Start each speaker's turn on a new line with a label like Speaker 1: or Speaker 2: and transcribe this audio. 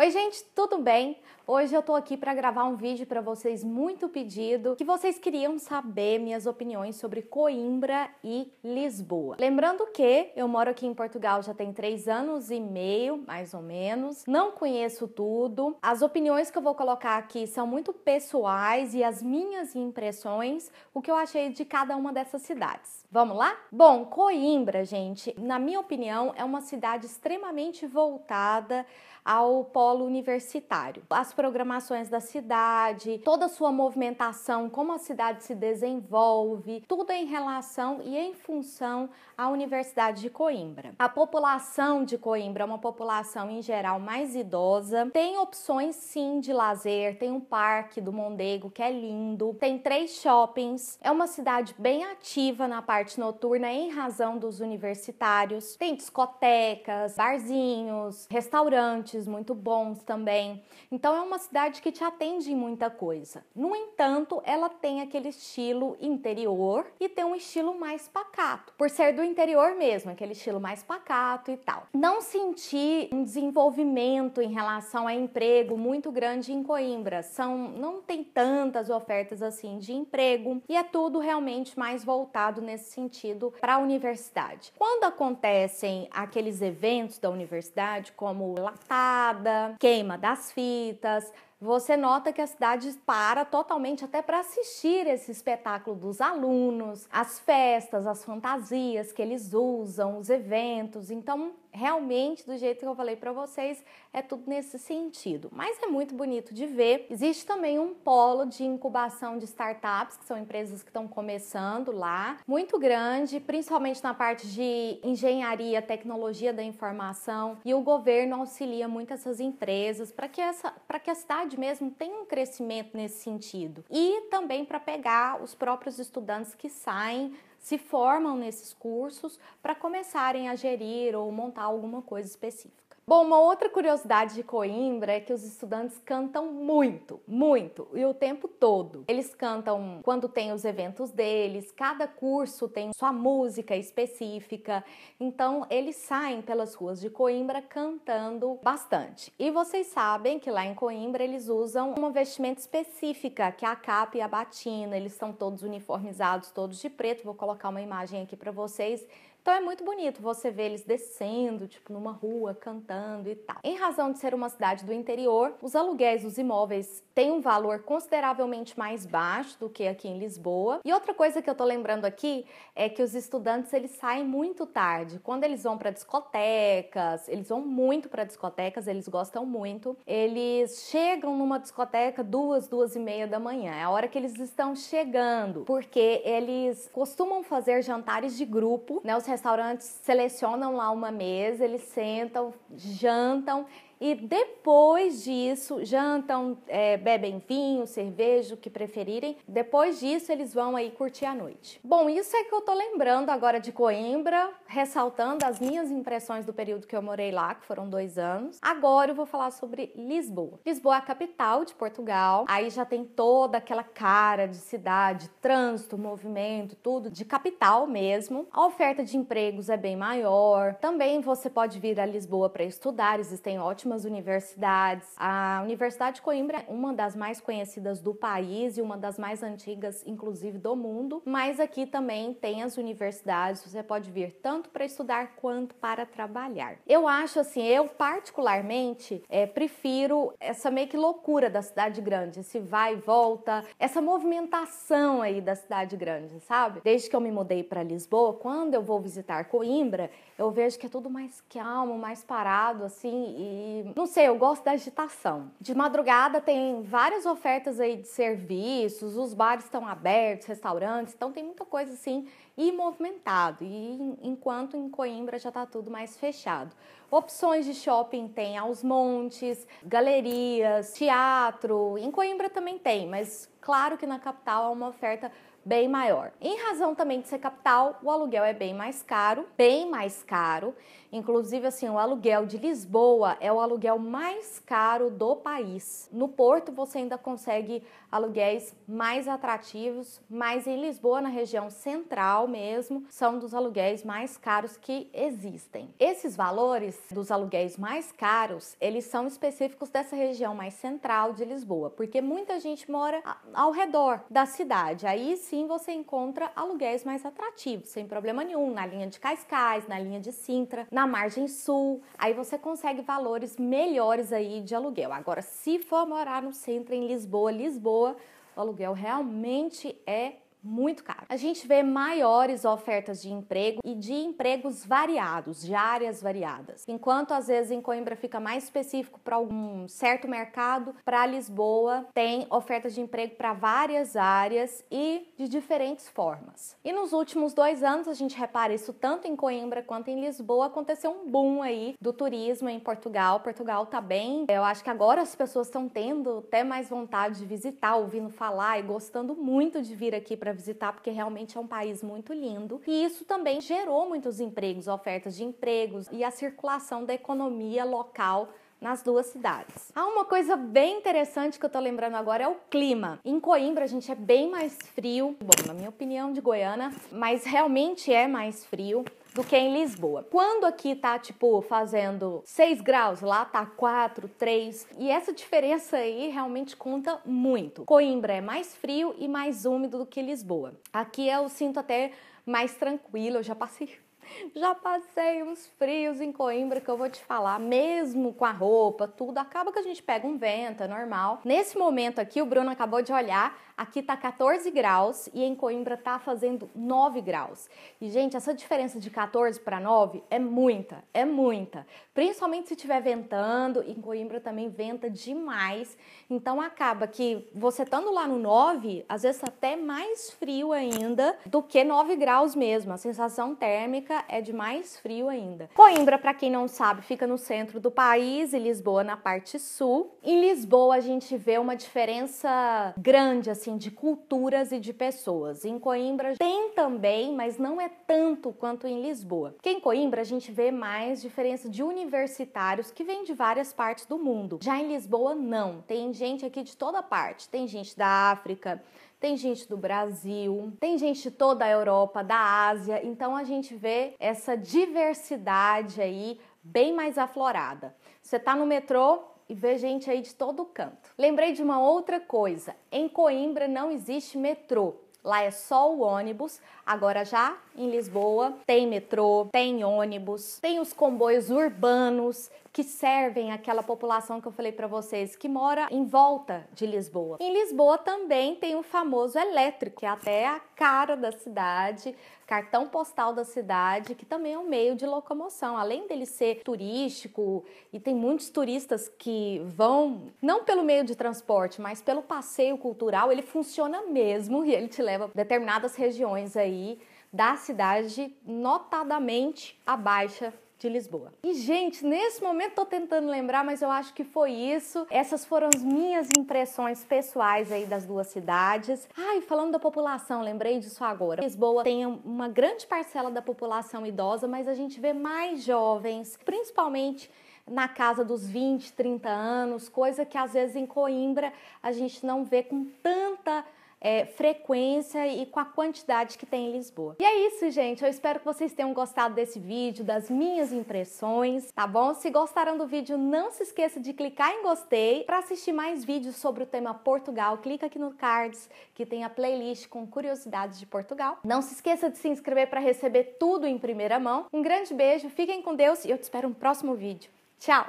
Speaker 1: Oi, gente, tudo bem? Hoje eu tô aqui para gravar um vídeo para vocês muito pedido, que vocês queriam saber minhas opiniões sobre Coimbra e Lisboa. Lembrando que eu moro aqui em Portugal já tem três anos e meio, mais ou menos. Não conheço tudo. As opiniões que eu vou colocar aqui são muito pessoais e as minhas impressões, o que eu achei de cada uma dessas cidades. Vamos lá? Bom, Coimbra, gente, na minha opinião, é uma cidade extremamente voltada ao pós polo universitário. As programações da cidade, toda a sua movimentação, como a cidade se desenvolve, tudo em relação e em função à Universidade de Coimbra. A população de Coimbra é uma população em geral mais idosa, tem opções sim de lazer, tem um parque do Mondego que é lindo, tem três shoppings, é uma cidade bem ativa na parte noturna em razão dos universitários, tem discotecas, barzinhos, restaurantes muito bons bons também. Então é uma cidade que te atende em muita coisa. No entanto, ela tem aquele estilo interior e tem um estilo mais pacato, por ser do interior mesmo, aquele estilo mais pacato e tal. Não senti um desenvolvimento em relação a emprego muito grande em Coimbra. São não tem tantas ofertas assim de emprego e é tudo realmente mais voltado nesse sentido para a universidade. Quando acontecem aqueles eventos da universidade, como latada, queima das fitas. Você nota que a cidade para totalmente até para assistir esse espetáculo dos alunos, as festas, as fantasias que eles usam, os eventos. Então, realmente, do jeito que eu falei para vocês, é tudo nesse sentido. Mas é muito bonito de ver. Existe também um polo de incubação de startups, que são empresas que estão começando lá, muito grande, principalmente na parte de engenharia, tecnologia da informação, e o governo auxilia muito essas empresas para que essa para que a cidade mesmo tenha um crescimento nesse sentido. E também para pegar os próprios estudantes que saem se formam nesses cursos para começarem a gerir ou montar alguma coisa específica. Bom, uma outra curiosidade de Coimbra é que os estudantes cantam muito, muito e o tempo todo. Eles cantam quando tem os eventos deles, cada curso tem sua música específica, então eles saem pelas ruas de Coimbra cantando bastante. E vocês sabem que lá em Coimbra eles usam uma vestimenta específica, que é a capa e a batina, eles são todos uniformizados, todos de preto. Vou colocar uma imagem aqui para vocês então é muito bonito você ver eles descendo, tipo, numa rua, cantando e tal. Em razão de ser uma cidade do interior, os aluguéis os imóveis têm um valor consideravelmente mais baixo do que aqui em Lisboa. E outra coisa que eu tô lembrando aqui é que os estudantes eles saem muito tarde. Quando eles vão para discotecas, eles vão muito para discotecas, eles gostam muito. Eles chegam numa discoteca duas, duas e meia da manhã. É a hora que eles estão chegando, porque eles costumam fazer jantares de grupo, né? Os restaurantes selecionam lá uma mesa, eles sentam, jantam e depois disso, jantam, é, bebem vinho, cerveja, o que preferirem. Depois disso, eles vão aí curtir a noite. Bom, isso é que eu tô lembrando agora de Coimbra, ressaltando as minhas impressões do período que eu morei lá, que foram dois anos. Agora eu vou falar sobre Lisboa. Lisboa é a capital de Portugal. Aí já tem toda aquela cara de cidade, trânsito, movimento, tudo de capital mesmo. A oferta de empregos é bem maior. Também você pode vir a Lisboa para estudar, existem ótimos ótimas universidades. A Universidade de Coimbra é uma das mais conhecidas do país e uma das mais antigas, inclusive, do mundo. Mas aqui também tem as universidades, você pode vir tanto para estudar quanto para trabalhar. Eu acho assim, eu particularmente é, prefiro essa meio que loucura da cidade grande, esse vai e volta, essa movimentação aí da cidade grande, sabe? Desde que eu me mudei para Lisboa, quando eu vou visitar Coimbra, eu vejo que é tudo mais calmo, mais parado, assim, e não sei, eu gosto da agitação. De madrugada tem várias ofertas aí de serviços, os bares estão abertos, restaurantes, então tem muita coisa assim e movimentado. E enquanto em Coimbra já está tudo mais fechado. Opções de shopping tem aos montes, galerias, teatro. Em Coimbra também tem, mas claro que na capital há uma oferta bem maior. Em razão também de ser capital, o aluguel é bem mais caro, bem mais caro. Inclusive, assim, o aluguel de Lisboa é o aluguel mais caro do país. No Porto, você ainda consegue aluguéis mais atrativos, mas em Lisboa, na região central mesmo, são dos aluguéis mais caros que existem. Esses valores dos aluguéis mais caros, eles são específicos dessa região mais central de Lisboa, porque muita gente mora ao redor da cidade. Aí sim você encontra aluguéis mais atrativos, sem problema nenhum, na linha de Cascais, na linha de Sintra, na margem sul. Aí você consegue valores melhores aí de aluguel. Agora, se for morar no centro em Lisboa, Lisboa, o aluguel realmente é muito caro. A gente vê maiores ofertas de emprego e de empregos variados, de áreas variadas. Enquanto às vezes em Coimbra fica mais específico para algum certo mercado, para Lisboa tem ofertas de emprego para várias áreas e de diferentes formas. E nos últimos dois anos a gente repara isso tanto em Coimbra quanto em Lisboa aconteceu um boom aí do turismo em Portugal. Portugal tá bem, eu acho que agora as pessoas estão tendo até mais vontade de visitar, ouvindo falar e gostando muito de vir aqui para para visitar, porque realmente é um país muito lindo. E isso também gerou muitos empregos, ofertas de empregos e a circulação da economia local nas duas cidades. Há uma coisa bem interessante que eu tô lembrando agora é o clima. Em Coimbra a gente é bem mais frio, bom, na minha opinião de Goiânia, mas realmente é mais frio do que em Lisboa. Quando aqui tá tipo fazendo 6 graus, lá tá 4, 3, e essa diferença aí realmente conta muito. Coimbra é mais frio e mais úmido do que Lisboa. Aqui eu sinto até mais tranquilo, eu já passei já passei uns frios em Coimbra que eu vou te falar, mesmo com a roupa, tudo, acaba que a gente pega um vento, é normal. Nesse momento aqui, o Bruno acabou de olhar, Aqui tá 14 graus e em Coimbra tá fazendo 9 graus. E gente, essa diferença de 14 para 9 é muita, é muita. Principalmente se estiver ventando, em Coimbra também venta demais. Então acaba que você estando lá no 9, às vezes tá até mais frio ainda do que 9 graus mesmo. A sensação térmica é de mais frio ainda. Coimbra, para quem não sabe, fica no centro do país e Lisboa na parte sul. Em Lisboa a gente vê uma diferença grande assim assim de culturas e de pessoas. Em Coimbra tem também, mas não é tanto quanto em Lisboa. Porque em Coimbra a gente vê mais diferença de universitários que vêm de várias partes do mundo. Já em Lisboa não, tem gente aqui de toda parte. Tem gente da África, tem gente do Brasil, tem gente de toda a Europa, da Ásia. Então a gente vê essa diversidade aí bem mais aflorada. Você tá no metrô, e ver gente aí de todo canto. Lembrei de uma outra coisa: em Coimbra não existe metrô. Lá é só o ônibus. Agora já em Lisboa tem metrô, tem ônibus, tem os comboios urbanos, que servem aquela população que eu falei para vocês, que mora em volta de Lisboa. Em Lisboa também tem o famoso elétrico, que é até a cara da cidade, cartão postal da cidade, que também é um meio de locomoção. Além dele ser turístico, e tem muitos turistas que vão, não pelo meio de transporte, mas pelo passeio cultural, ele funciona mesmo e ele te leva a determinadas regiões aí da cidade, notadamente a Baixa de Lisboa. E, gente, nesse momento tô tentando lembrar, mas eu acho que foi isso. Essas foram as minhas impressões pessoais aí das duas cidades. Ai, falando da população, lembrei disso agora. Lisboa tem uma grande parcela da população idosa, mas a gente vê mais jovens, principalmente na casa dos 20, 30 anos, coisa que às vezes em Coimbra a gente não vê com tanta é, frequência e com a quantidade que tem em Lisboa. E é isso, gente. Eu espero que vocês tenham gostado desse vídeo, das minhas impressões, tá bom? Se gostaram do vídeo, não se esqueça de clicar em gostei. Para assistir mais vídeos sobre o tema Portugal, clica aqui no cards que tem a playlist com curiosidades de Portugal. Não se esqueça de se inscrever para receber tudo em primeira mão. Um grande beijo, fiquem com Deus e eu te espero no próximo vídeo. Tchau!